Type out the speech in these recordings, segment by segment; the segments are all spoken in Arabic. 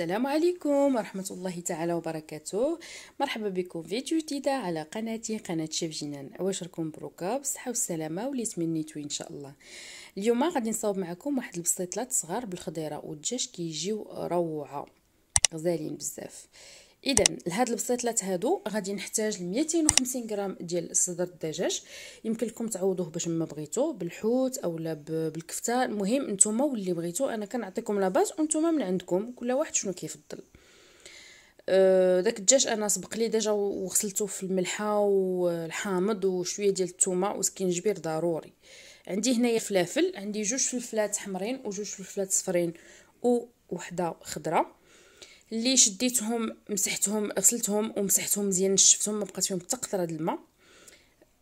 السلام عليكم ورحمة الله تعالى وبركاته مرحبا بكم فيديو جديدة على قناتي قناة شيف جنان عواشركم مبروكة بالصحة والسلامة واللي تمنيتو إن شاء الله اليوم غادي نصاوب معكم واحد البسيطلات صغار بالخضيرة والدجاج كيجيو روعة غزالين بزاف اذا لهاد البسيطلات هادو غادي نحتاج 250 غرام ديال صدر الدجاج يمكن لكم تعوضوه باش ما بغيتو بالحوت اولا بالكفته المهم نتوما واللي بغيتو انا كنعطيكم لاباز وانتوما من عندكم كل واحد شنو كيفضل أه، داك الدجاج انا سبق لي ديجا وغسلته في الملحه والحامض وشويه ديال الثومه وسكينجبير ضروري عندي هنايا فلافل عندي جوج فلفلات حمرين وجوج فلفلات صفرين وواحده خضره اللي شديتهم مسحتهم غسلتهم ومسحتهم مزيان نشفتهم ما بقات فيهم حتى قطره الماء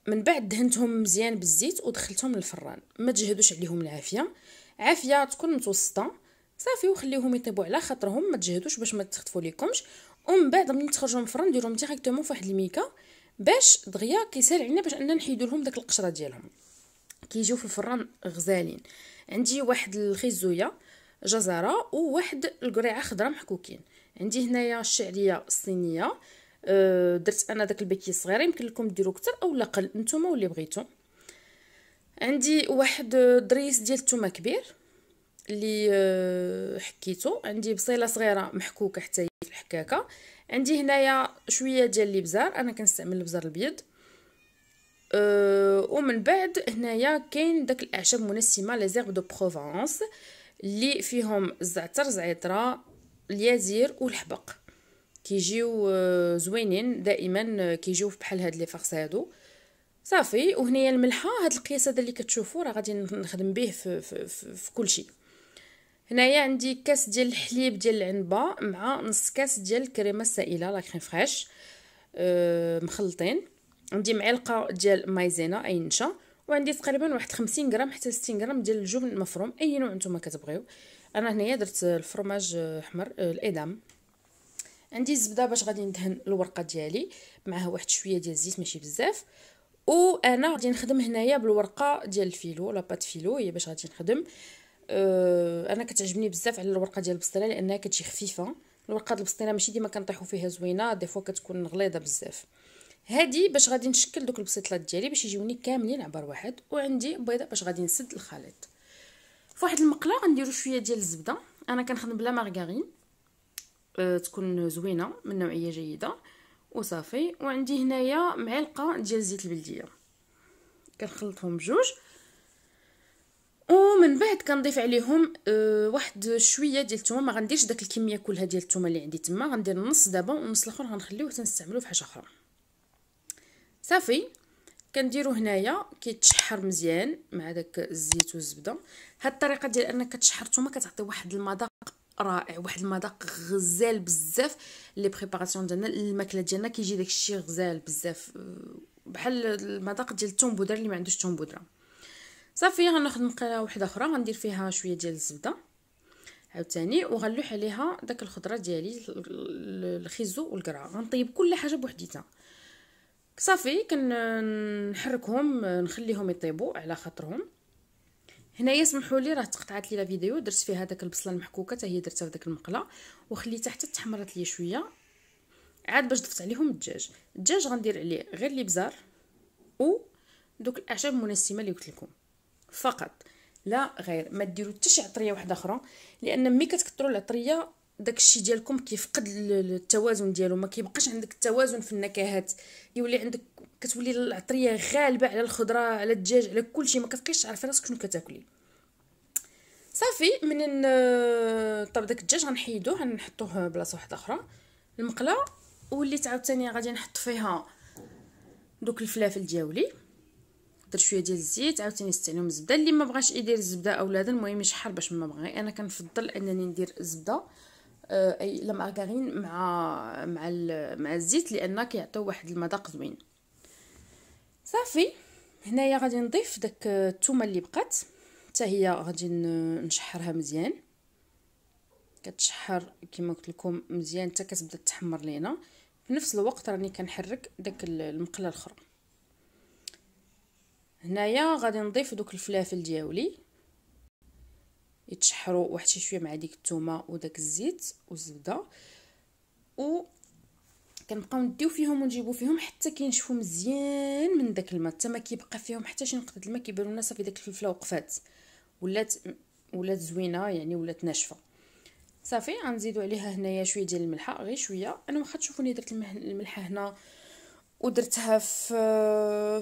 من بعد دهنتهم مزيان بالزيت ودخلتهم للفران ما تجهدوش عليهم العافيه عافيه تكون متوسطه صافي وخليوهم يطيبوا على خاطرهم ما تجهدوش باش ما تخطفوا ليكمش ومن بعد ملي تخرجوا من الفران ديروهم ديريكتومون فواحد الميكا باش دغيا كيسهل علينا باش اننا نحيدوا لهم داك القشره ديالهم كيجيو في الفران غزالين عندي واحد الخيزويه جزره وواحد القريعه خضراء محكوكين عندي هنايا الشعريه الصينيه أه درت انا داك الباكي صغير يمكن لكم ديروا كتر او اقل نتوما واللي بغيتو عندي واحد دريس ديال الثومه كبير اللي أه حكيته عندي بصيله صغيره محكوكه حتى هي في الحكاكه عندي هنايا شويه ديال الابزار انا كنستعمل الابزار الابيض أه ومن بعد هنايا كاين داك الاعشاب منسمه لي زيرب دو بروفونس اللي فيهم الزعتر زعتره اليازير والحبق كيجيو آه، زوينين دائما آه، كيجيو بحال هاد لي فارس هادو صافي وهنايا الملحه هاد القياس هذا اللي كتشوفوا راه غادي نخدم به في, في, في, في كلشي هنايا عندي كاس ديال الحليب ديال العنبه مع نص كاس ديال الكريمه السائله لا كريم فريش آه، مخلطين عندي معلقه ديال مايزينا اي نشا وعندي تقريبا واحد 50 غرام حتى 60 غرام ديال الجبن المفروم اي نوع نتوما كتبغيو انا هنايا درت الفرماج احمر الايدام آه، عندي الزبده باش غادي ندهن الورقه ديالي معها واحد شويه ديال الزيت ماشي بزاف وانا غادي نخدم هنايا بالورقه ديال الفيلو لا بات فيلو هي باش غادي نخدم أه انا كتعجبني بزاف على الورقه ديال البسطيله لانها كتجي خفيفه الورقه ديال البسطيله ماشي ديما كنطيحو فيها زوينه دي فوا كتكون غليظه بزاف هادي باش غادي نشكل دوك البسطيلات ديالي باش يجيوني كاملين عبر واحد وعندي بيضه باش غادي نسد الخليط فواحد المقله غنديروا شويه ديال الزبده انا كنخدم بلا مارغرين أه تكون زوينه من نوعيه جيده وصافي وعندي هنايا معلقه ديال زيت البلديه كنخلطهم بجوج ومن بعد كنضيف عليهم أه واحد شويه ديال الثومه ما غنديرش داك الكميه كلها ديال الثومه اللي عندي تما غندير نص دابا ونص الاخر غنخليوه تنستعملوه في حاجه اخرى صافي كنديرو هنايا كيتشحر مزيان مع داك الزيت والزبده هاد الطريقه ديال انك كتشحر ثوما كتعطي واحد المذاق رائع واحد المذاق غزال بزاف لي بريباراسيون ديالنا الماكله ديالنا كيجي داكشي غزال بزاف آه، بحال المذاق ديال الثوم بودره اللي ما عندوش ثوم بودره صافي غناخد مقله واحده اخرى غندير فيها شويه ديال الزبده عاوتاني وغنلوح عليها داك الخضره ديالي الخيزو والكرا غنطيب كل حاجه بوحديتها صافي كنحركهم نخليهم يطيبوا على خاطرهم هنايا سمحوا لي راه تقطعات لي لا فيديو درت فيها داك البصله المحكوكه حتى هي درتها في داك المقله وخليتها حتى تحمرت لي شويه عاد باش ضفت عليهم الدجاج الدجاج غندير عليه غير الابزار و دوك الاعشاب المنسمه اللي قلت لكم فقط لا غير ما ديروا حتى شي عطريه واحده اخرى لان ملي كتكثروا العطريه داكشي ديالكم كيفقد التوازن ديالو ما كيبقاش عندك التوازن في النكهات يولي عندك كتولي العطريه غالبه على الخضره على الدجاج على كلشي ما كتبقيش عارفه راسك شنو كتاكلي صافي من آه، طب داك الدجاج غنحيدوه غنحطوه بلاصه واحده اخرى المقله وليت عاوتاني غادي نحط فيها دوك الفلافل دياولي درت شويه ديال الزيت عاوتاني استعملوا الزبده اللي ما بغاش يدير الزبده اولادا المهم يشحر باش ما بغى انا كنفضل انني ندير الزبده آه، اي لا مع مع مع الزيت لان كيعطيو واحد المذاق زوين صافي هنايا غادي نضيف داك آه، الثومه اللي بقات حتى هي غادي نشحرها مزيان كتشحر كما قلت لكم مزيان حتى كتبدا تحمر لينا في نفس الوقت راني كنحرك داك المقله الاخرى هنايا غادي نضيف دوك الفلافل دياولي يتشحروا واحد شي شويه مع ديك الثومه وداك الزيت والزبده و كنبقاو نديو فيهم ونجيبو فيهم حتى كينشفو مزيان من داك الماء حتى ما كيبقى فيهم حتى شي نقطه الماء كيبانو لنا صافي داك الفلفله وقفات ولات ولات زوينه يعني ولات ناشفه صافي غنزيدو عليها هنايا شويه ديال الملحه غير شويه انا واخا تشوفوني درت الملحه هنا ودرتها في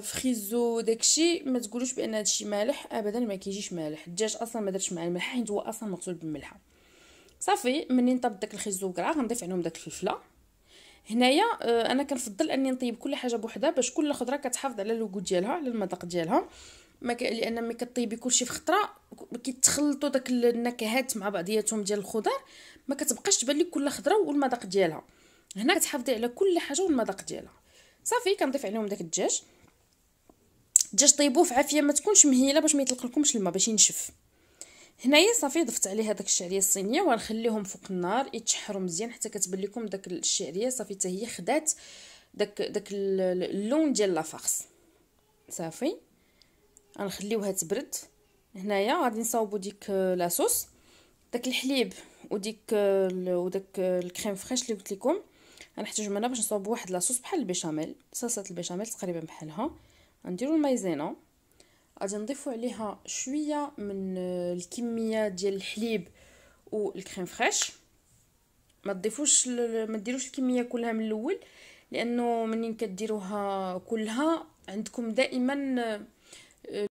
فريزو داكشي ما تقولوش بان هادشي مالح ابدا ما كيجيش مالح الدجاج اصلا ما درتش معاه الملح حيت هو اصلا مغسول بالملحه صافي مني نطيب داك الخيزو كرا غنضيف عليهم داك الفلفله هنايا آه، انا كنفضل اني نطيب كل حاجه بوحدها باش كل خضره كتحافظ على لوكو ديالها على المذاق ديالها ما ك... لان ملي كطيبي كلشي في خطره كيتخلطوا داك النكهات مع بعضياتهم ديال الخضر ما كتبقاش تبان لك كل خضره والمذاق ديالها هنا كتحافظي على كل حاجه والمذاق ديالها صافي كنضيف عليهم داك الدجاج الدجاج طيبوه في عافيه ما تكونش مهيله باش ما يطلقلكمش الماء باش ينشف هنايا صافي ضفت عليه هذاك الشعريه الصينيه ونخليهم فوق النار يتشحروا مزيان حتى كتبان لكم داك الشعريه صافي حتى هي خدات داك داك اللون ديال لافارس صافي غنخليوها تبرد هنايا غادي نصاوبو ديك آه، لاصوص داك الحليب وديك آه، وداك آه، الكريم فريش اللي قلت لكم غنحتاجو منها باش نصاوبو واحد لاصوص بحال البيشاميل صلصه البيشاميل تقريبا بحالها غنديرو المايزينا غادي نضيفو عليها شويه من الكميه ديال الحليب والكريم فريش ما تضيفوش ما ديروش الكميه كلها من الاول لانه منين كديروها كلها عندكم دائما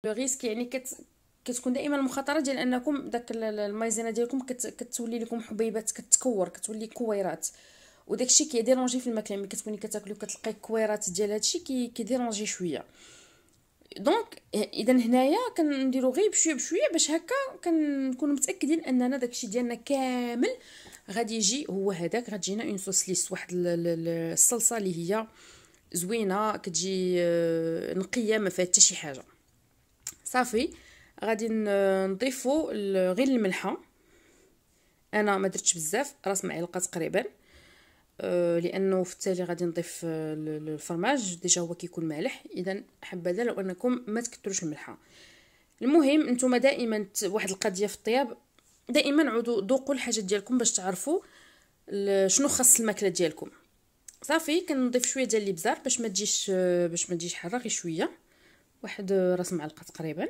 لو آه، ريسك يعني كت كتكون دائما المخاطره ديال انكم داك المايزينا ديالكم كت... كتولي لكم حبيبات كتكور كتولي كويرات وداكشي كيديرونجي في الماكله ملي كتكوني كتاكلي وكتلقاي كويرات ديال هادشي كيديرونجي شويه دونك اذا هنايا كنديرو غير بشويه بشويه باش هكا كنكونوا متاكدين اننا داكشي ديالنا كامل غادي يجي هو هذاك غتجينا اون صوص ليس واحد الصلصه اللي هي زوينه كتجي آه، نقيه ما فيها حتى شي حاجه صافي غادي نضيفو غير الملحه انا ما درتش بزاف راس معلقه تقريبا آه، لانه في التالي غادي نضيف الفرماج آه، ديجا هو كيكون مالح اذا حبذا لو انكم ما تكثروش الملحه المهم نتوما دائما واحد القضيه في الطياب دائما عودوا ذوقوا الحاجه ديالكم باش تعرفوا شنو خاص الماكله ديالكم صافي كنضيف شويه ديال الابزار باش ما تجيش آه، باش ما تجيش حاره غير شويه واحد راس معلقه تقريبا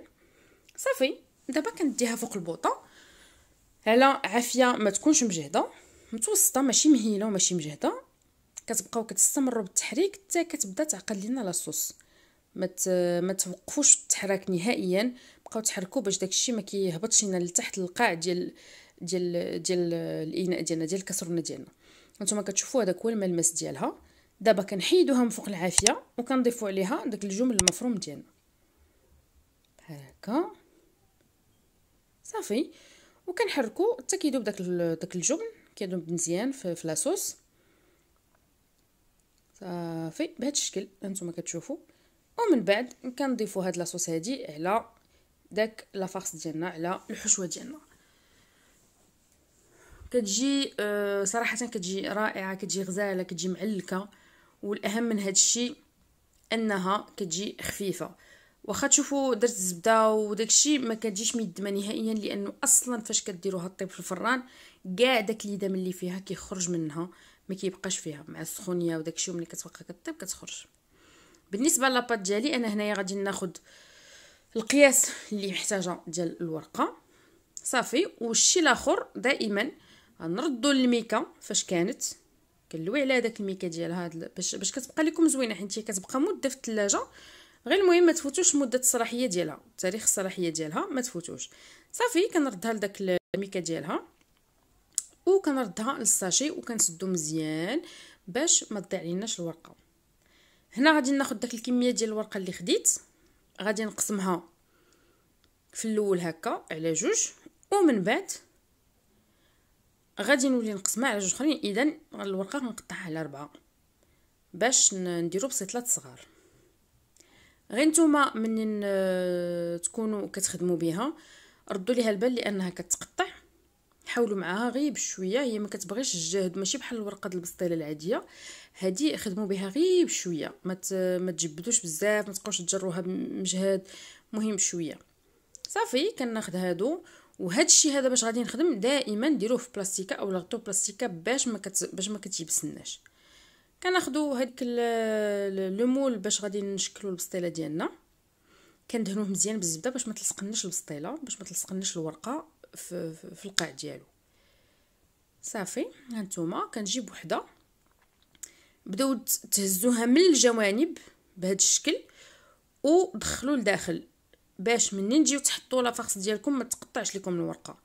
صافي دابا كنديها فوق البوطه على عافيه ما تكونش مجهده متوسطه ماشي مهيله وماشي مجهده كتبقاو كتستمروا بالتحريك حتى كتبدا تعقد لينا لاصوص صوص ما توقفوش التحراك نهائيا بقاو تحركوا باش داكشي ما كيهبطش لنا لتحت القاع ديال ديال ديال الاناء ديالنا ديال الكسرونه ديالنا نتوما كتشوفوا هذاك هو الملمس ديالها دابا كنحيدوها من فوق العافيه وكنضيفوا عليها داك الجمل المفروم ديالنا هكا صافي وكنحركوا حتى كيدوب داك داك الجبن كيدوب مزيان في, في لاصوص صافي بهذا الشكل هانتوما كتشوفوا ومن بعد كنضيفوا هاد لاصوص هادي على داك لا فارس ديالنا على الحشوه ديالنا كتجي أه صراحه كتجي رائعه كتجي غزاله كتجي معلكه والاهم من هاد الشيء انها كتجي خفيفه واخا تشوفوا درت الزبده وداكشي ما كتجيش ميدمه نهائيا لانه اصلا فاش كديروها طيب في الفران كاع داك اليدم اللي فيها كيخرج منها ما كيبقاش فيها مع السخونيه وداكشي وملي كتبقى كطيب كتخرج بالنسبه لاباط ديالي انا هنايا غادي ناخد القياس اللي محتاجه ديال الورقه صافي والشي الاخر دائما غنردو الميكا فاش كانت كنلوي على داك الميكا ديال باش باش كتبقى لكم زوينه حيت هي كتبقى مده في الثلاجه غير المهم ما تفوتوش مده الصلاحيه ديالها تاريخ الصلاحيه ديالها ما تفوتوش صافي كنردها لداك الميكا ديالها وكنردها للساشي وكنسدو مزيان باش ما تضيع ليناش الورقه هنا غادي ناخد داك الكميه ديال الورقه اللي خديت غادي نقسمها في الاول هكا على جوج ومن بعد غادي نولي نقسمها على جوج اخرين اذا الورقه غنقطعها على ربعة باش نديرو بسيطلات صغار غير نتوما منين آه، تكونوا كتخدموا بها ردوا ليها البال لانها كتقطع حاولوا معاها غير بشويه هي ما كتبغيش الجهد ماشي بحال الورقه البسطيله العاديه هادي خدموا بها غير بشويه ما ما تجبدوش بزاف ما تبقاوش تجروها بمجهد مهم شويه صافي كناخذ هادو وهذا الشيء هذا باش غادي نخدم دائما ديروه في بلاستيكه او لغطو بلاستيكه باش ما كت... باش ما كتيبسناش كناخذوا هذيك لو مول باش غادي نشكلوا البسطيله ديالنا كندهنوه مزيان بالزبده باش ما تلصقناش البسطيله باش ما تلصقناش الورقه في, في القاع ديالو صافي هانتوما كنجيب وحده بداو تهزوها من الجوانب بهذا الشكل ودخلوا لداخل باش منين تجيو تحطوا لافاكس ديالكم ما تقطعش لكم الورقه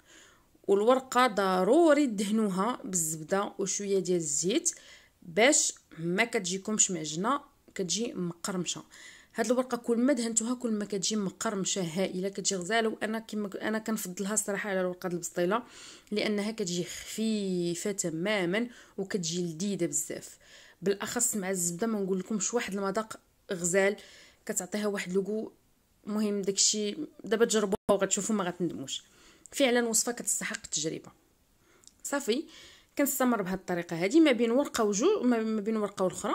والورقه ضروري تدهنوها بالزبده وشويه ديال الزيت باش ما كتجيكمش معجنه كتجي مقرمشه هاد الورقه كل ما دهنتوها كل ما كتجي مقرمشه هائله كتجي غزاله وانا كما انا كنفضلها الصراحه على ورقه البسطيله لانها كتجي خفيفه تماما وكتجي لذيذه بزاف بالاخص مع الزبده ما نقول لكمش واحد المذاق غزال كتعطيها واحد لوكو مهم داكشي دابا تجربوها وغتشوفوا ما غتندموش فعلا وصفه كتستحق التجربه صافي كنستمر بهاد الطريقه هذه ما بين ورقه وجو ما بين ورقه والاخرى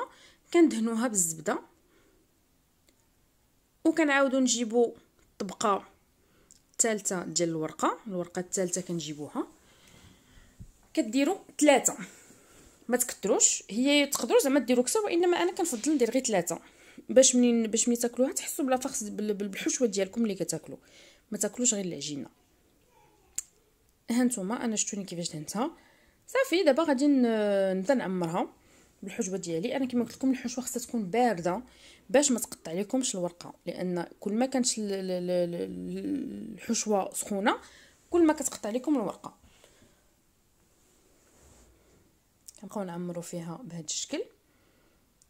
كندهنوها بالزبده وكنعاودو نجيبو الطبقه الثالثه ديال الورقه الورقه الثالثه كنجيبوها كديروا ثلاثه ما تكثروش هي تقدروا زعما ديروا كثر وانما انا كنفضل ندير غير ثلاثه باش منين باش ملي تاكلوها تحسوا بلا فخس بالحشوه ديالكم اللي كتاكلوا ما تاكلوش غير العجينه هانتوما انا شفتوني كيفاش دهنتها صافي دابا غادي نبدا نعمرها بالحشوه ديالي انا كما قلت لكم الحشوه خصها تكون بارده باش ما تقطع لكمش الورقه لان كل ما كانت الحشوه سخونه كل ما كتقطع لكم الورقه كنبقاو نعمرو فيها بهذا الشكل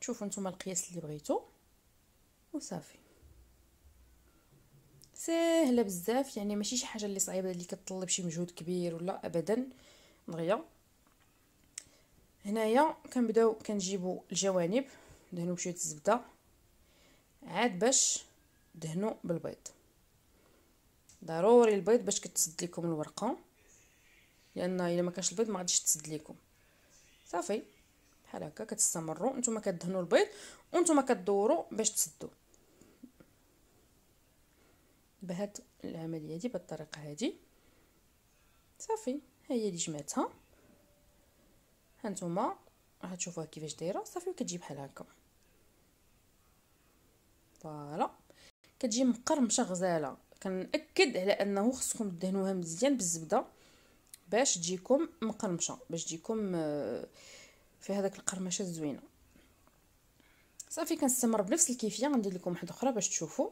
شوفوا نتوما القياس اللي بغيتو وصافي سهله بزاف يعني ماشي شي حاجه اللي صعيبه اللي كتطلب شي مجهود كبير ولا ابدا دغيا هنايا كنبداو كنجيبو الجوانب ندهنو بشويه الزبده عاد باش دهنو بالبيض ضروري البيض باش كتسد لكم الورقه لان الا ما كانش البيض ما غاديش تسد لكم صافي بحال هكا كتستمروا نتوما كدهنوا البيض وانتوما كدوروا باش تسدوا بهاد العمليه بهاد بالطريقه هادي صافي ها هي اللي جمعتها هانتوما راح تشوفوها كيفاش دايره صافي وكتجي بحال هكا فوالا كتجي مقرمشه غزاله كنأكد على انه خصكم تدهنوها مزيان بالزبده باش تجيكم مقرمشه باش تجيكم آه، في هذاك القرمشه الزوينه صافي كنستمر بنفس الكيفيه غندير لكم واحده اخرى باش تشوفوا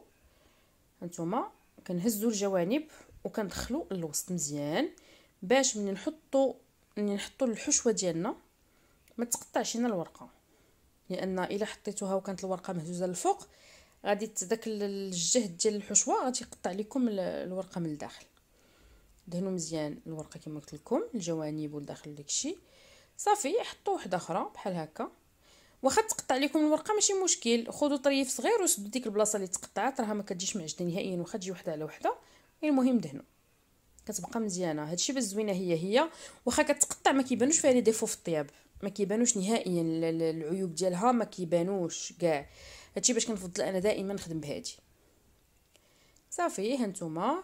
هانتوما كنهزوا الجوانب وكندخلوا الوسط مزيان باش ملي نحطوا اني نحطو الحشوه ديالنا ما تقطعش هنا الورقه لان الا حطيتوها وكانت الورقه مهزوزه للفوق غادي داك الجهد ديال الحشوه غادي يقطع لكم الورقه من الداخل دهنوا مزيان الورقه كما قلت لكم الجوانب والداخل داكشي صافي حطوا وحده اخرى بحال هكا واخا تقطع لكم الورقه ماشي مشكل خذوا طريف صغير وسدوا ديك البلاصه اللي تقطعات راها ما كتجيش معجنه نهائيا واخا تجي وحده على وحده المهم دهنوا كتبقى مزيانه هادشي باش زوينه هي هي واخا كتقطع ما كيبانوش فيها لي ديفو في الطياب ما كيبانوش نهائيا العيوب ديالها ما كيبانوش كاع هادشي باش كنفضل انا دائما نخدم بهادي صافي هانتوما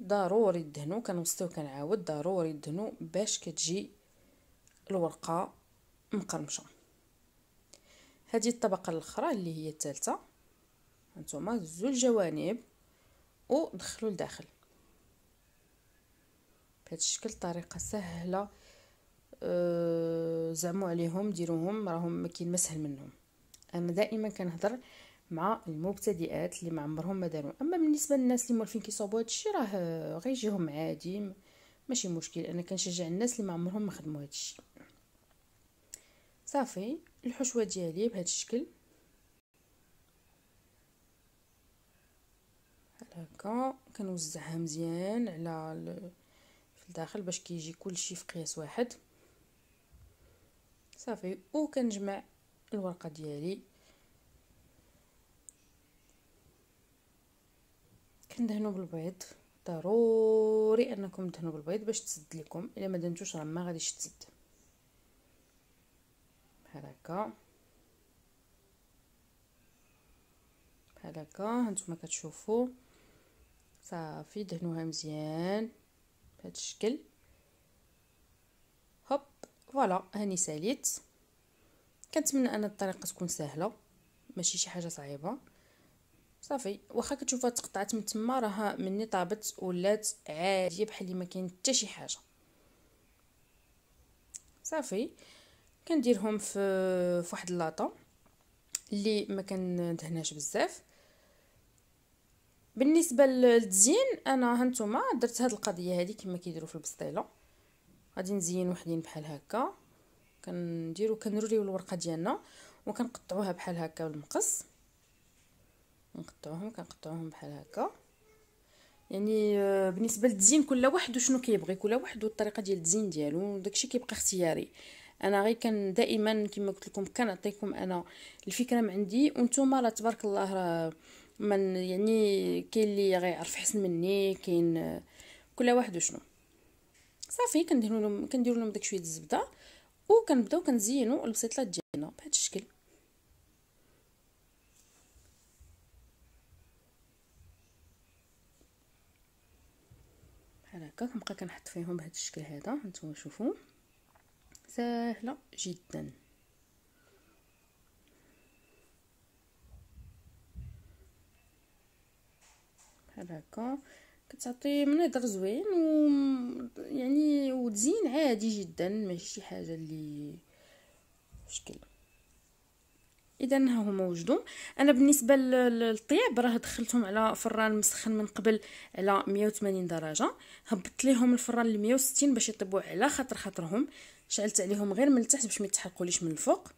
ضروري دهنو كنوصيو كنعاود ضروري دهنو باش كتجي الورقه مقرمشه هذه الطبقه الاخرى اللي هي الثالثه هانتوما زوج الجوانب ودخلوا لداخل بهاد الشكل طريقه سهله أه زعموا عليهم ديروهم راهم ما كاين ما سهل منهم انا دائما كنهضر مع المبتدئات اللي ما عمرهم ما داروا اما بالنسبه للناس اللي مولفين كيصاوبوا هادشي راه غيجيهم عادي ماشي مشكل انا كنشجع الناس اللي ما عمرهم ما خدموا هادشي صافي الحشوه ديالي بهذا الشكل بحال هكا كنوزعها مزيان على لداخل باش كيجي كلشي في قياس واحد صافي وكنجمع الورقه ديالي كندهنو بالبيض ضروري انكم تدهنوا بالبيض باش تسد لكم الا ما دهنتوش راه ما غاديش تسد بحال هكا بحال هكا هانتوما كتشوفوا صافي دهنوها مزيان بهذا الشكل هوب فوالا هاني ساليت كنتمنى ان الطريقه تكون سهله ماشي شي حاجه صعيبه صافي واخا كتشوفها تقطعات من تما راها مني طابت ولات عاديه بحال ما كاين حتى شي حاجه صافي كنديرهم في فواحد اللاطه اللي ما كندهناش بزاف بالنسبه للتزيين انا هانتوما درت هاد القضيه هادي كما كيديروا في البسطيله غادي نزين وحدين بحال هكا كنديرو كنروليو الورقه ديالنا وكنقطعوها بحال هكا بالمقص نقطعوهم كنقطعوهم بحال هكا يعني آه، بالنسبه للتزيين كل واحد وشنو كيبغي كل واحد والطريقه ديال التزيين ديالو داكشي كيبقى اختياري انا غير كان دائما كما قلت لكم كنعطيكم انا الفكره من عندي وانتم راه تبارك الله راه من يعني كاين اللي غيعرف حسن مني كاين كل واحد وشنو صافي كنديروا لهم كنديروا لهم داك شويه الزبده وكنبداو كنزينوا البسيطله ديالنا بهذا الشكل بحال هكا كنبقى كنحط فيهم بهذا الشكل هذا هانتوما شوفوا ساهله جدا بحال هكا كتعطي منظر زوين و يعني وتزين عادي جدا ماشي شي حاجه اللي مشكل اذا ها هما انا بالنسبه للطياب راه دخلتهم على فران مسخن من قبل على 180 درجه هبطت ليهم الفران ل 160 باش يطيبوا على خاطر خاطرهم شعلت عليهم غير من التحت باش ما يتحرقوليش من الفوق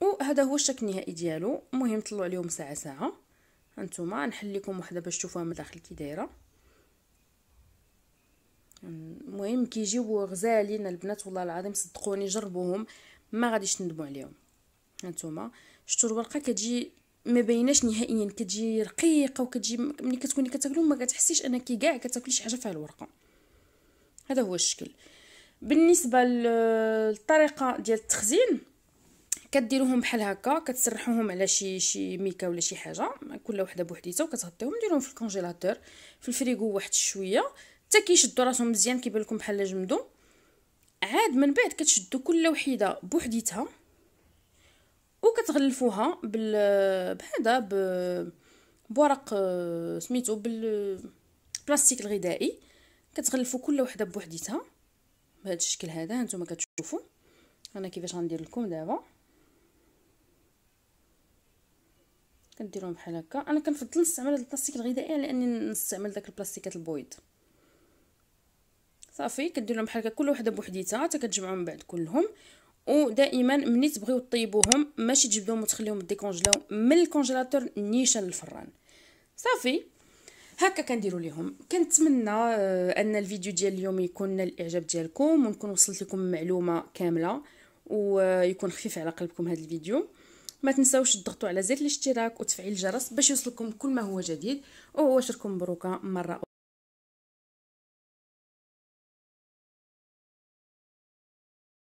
وهذا هو الشكل النهائي ديالو المهم طلعوا عليهم ساعه ساعه هانتوما نحل لكم وحده باش تشوفوها من الداخل كي دايره المهم كيجيو غزالين البنات والله العظيم صدقوني جربوهم ما غاديش تندموا عليهم هانتوما شفتوا الورقه كتجي ما بيناش نهائيا كتجي رقيقه وكتجي ملي كتكوني كتاكلو ما كتحسيش انك كاع كتاكلي شي حاجه فيها الورقه هذا هو الشكل بالنسبه للطريقه ديال التخزين كديروهم بحال هكا كتسرحوهم على شي شي ميكا ولا شي حاجه كل وحده بوحديتها وكتغطيهم ديروهم في الكونجيلاتور في الفريغو واحد شويه حتى كيشدوا راسهم مزيان كيبان لكم بحال جمدو عاد من بعد كتشدوا كل وحده بوحديتها وكتغلفوها بال بهذا ب بورق سميتو بالبلاستيك الغذائي كتغلفوا كل وحده بوحديتها بهذا الشكل هذا هانتوما كتشوفوا انا كيفاش غندير لكم دابا كنديرهم بحال هكا انا كنفضل نستعمل هذا البلاستيك الغذائي على اني نستعمل داك البلاستيكات البويض صافي كديرهم بحال هكا كل وحده بوحديتها حتى كتجمعهم بعد كلهم ودائما ملي تبغيو طيبوهم ماشي تجبدوهم وتخليهم ديكونجلاو من الكونجيلاتور نيشان للفران صافي هكا كنديروا ليهم كنتمنى آه، ان الفيديو ديال اليوم يكون نال الاعجاب ديالكم ونكون وصلت لكم معلومه كامله ويكون آه، خفيف على قلبكم هذا الفيديو ما تنسوش تضغطوا على زر الاشتراك وتفعيل الجرس باش يوصلكم كل ما هو جديد وهو شركم مبروكه مره